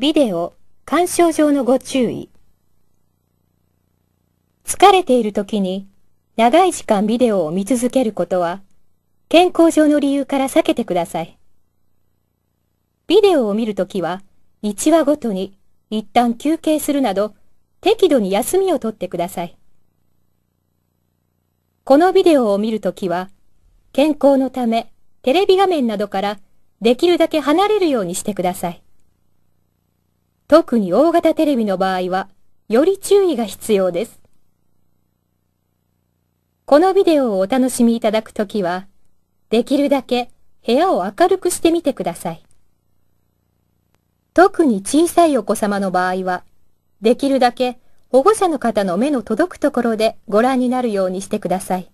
ビデオ、鑑賞上のご注意。疲れている時に長い時間ビデオを見続けることは健康上の理由から避けてください。ビデオを見るときは1話ごとに一旦休憩するなど適度に休みをとってください。このビデオを見るときは健康のためテレビ画面などからできるだけ離れるようにしてください。特に大型テレビの場合は、より注意が必要です。このビデオをお楽しみいただくときは、できるだけ部屋を明るくしてみてください。特に小さいお子様の場合は、できるだけ保護者の方の目の届くところでご覧になるようにしてください。